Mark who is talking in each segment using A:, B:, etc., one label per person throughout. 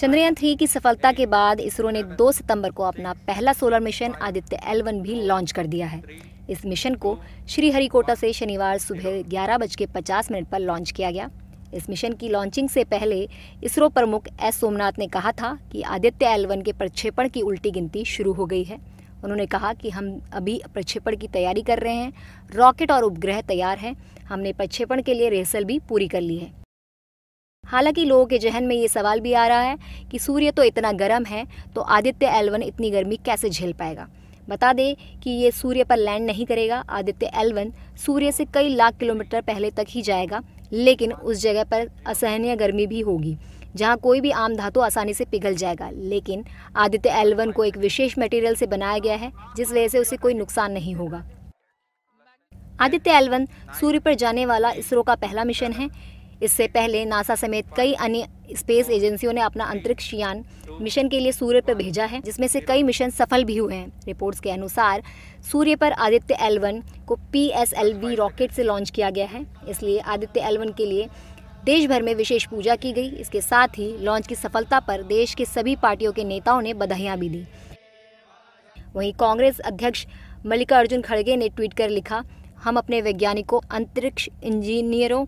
A: Chandrayaan three की सफलता के बाद इसरो ने 2 सितंबर को अपना पहला सोलर मिशन आदित्य एल भी लॉन्च कर दिया है इस मिशन को श्रीहरिकोटा से शनिवार सुबह ग्यारह बज के पचास मिनट पर लॉन्च किया गया इस मिशन की लॉन्चिंग से पहले इसरो प्रमुख एस सोमनाथ ने कहा था कि आदित्य एल के प्रक्षेपण की उल्टी गिनती शुरू हो गई है उन्होंने कहा कि हम अभी प्रक्षेपण की तैयारी कर रहे हैं रॉकेट और उपग्रह तैयार हैं हमने प्रक्षेपण के लिए रिहर्सल भी पूरी कर ली है हालांकि लोगों के जहन में ये सवाल भी आ रहा है कि सूर्य तो इतना गर्म है तो आदित्य एलवन इतनी गर्मी कैसे झेल पाएगा बता दें कि ये सूर्य पर लैंड नहीं करेगा आदित्य एलवन सूर्य से कई लाख किलोमीटर पहले तक ही जाएगा लेकिन उस जगह पर असहनीय गर्मी भी होगी जहाँ कोई भी आम धातु आसानी से पिघल जाएगा लेकिन आदित्य एलवन को एक विशेष मटेरियल से बनाया गया है जिस वजह से उसे कोई नुकसान नहीं होगा आदित्य एलवन सूर्य पर जाने वाला इसरो का पहला मिशन है इससे पहले नासा समेत कई अन्य स्पेस एजेंसियों ने अपना अंतरिक्ष यान मिशन के लिए सूर्य पर भेजा है जिसमें से कई मिशन सफल भी हुए हैं रिपोर्ट्स के अनुसार सूर्य पर आदित्य एल को पी रॉकेट से लॉन्च किया गया है इसलिए आदित्य एल के लिए देश भर में विशेष पूजा की गई इसके साथ ही लॉन्च की सफलता पर देश के सभी पार्टियों के नेताओं ने बधाइयां भी दी वहीं कांग्रेस अध्यक्ष मल्लिकार्जुन खड़गे ने ट्वीट कर लिखा हम अपने वैज्ञानिकों अंतरिक्ष इंजीनियरों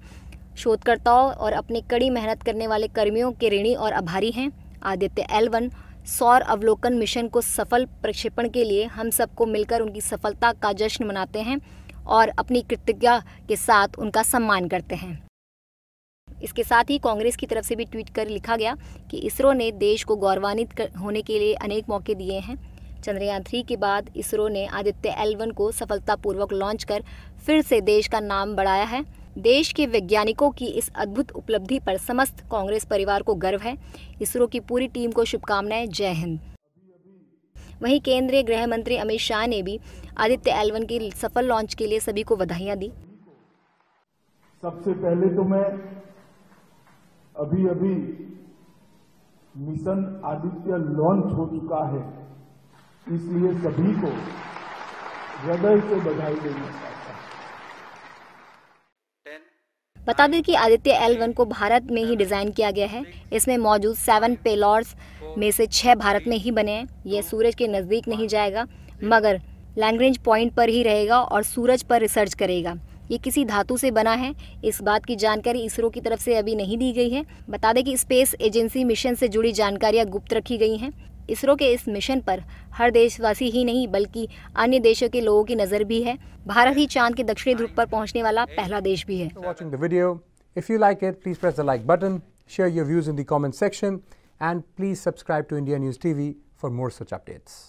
A: शोधकर्ताओं और अपनी कड़ी मेहनत करने वाले कर्मियों के ऋणी और आभारी हैं आदित्य एल वन सौर अवलोकन मिशन को सफल प्रक्षेपण के लिए हम सबको मिलकर उनकी सफलता का जश्न मनाते हैं और अपनी कृतज्ञता के साथ उनका सम्मान करते हैं इसके साथ ही कांग्रेस की तरफ से भी ट्वीट कर लिखा गया कि इसरो ने देश को गौरवान्वित होने के लिए अनेक मौके दिए हैं चंद्रयान थ्री के बाद इसरो ने आदित्य एल को सफलतापूर्वक लॉन्च कर फिर से देश का नाम बढ़ाया है देश के वैज्ञानिकों की इस अद्भुत उपलब्धि पर समस्त कांग्रेस परिवार को गर्व है इसरो की पूरी टीम को शुभकामनाएं जय हिंद वहीं केंद्रीय गृह मंत्री अमित शाह ने भी आदित्य एलवन की सफल लॉन्च के लिए सभी को बधाइयां दी सबसे पहले तो मैं अभी अभी मिशन आदित्य लॉन्च हो चुका है इसलिए सभी को हृदय से बधाई देना चाहिए बता दें कि आदित्य एल वन को भारत में ही डिज़ाइन किया गया है इसमें मौजूद सेवन पेलॉर्स में से छः भारत में ही बने हैं यह सूरज के नज़दीक नहीं जाएगा मगर लैंग्रेंज पॉइंट पर ही रहेगा और सूरज पर रिसर्च करेगा ये किसी धातु से बना है इस बात की जानकारी इसरो की तरफ से अभी नहीं दी गई है बता दें कि स्पेस एजेंसी मिशन से जुड़ी जानकारियां गुप्त रखी गई हैं इसरो के इस मिशन पर हर देशवासी ही नहीं बल्कि अन्य देशों के लोगों की नज़र भी है भारत ही चांद के दक्षिणी ध्रुव पर पहुंचने वाला पहला देश भी है If you like it, please press the like button, share your views in the comment section, and please subscribe to India News TV for more such updates.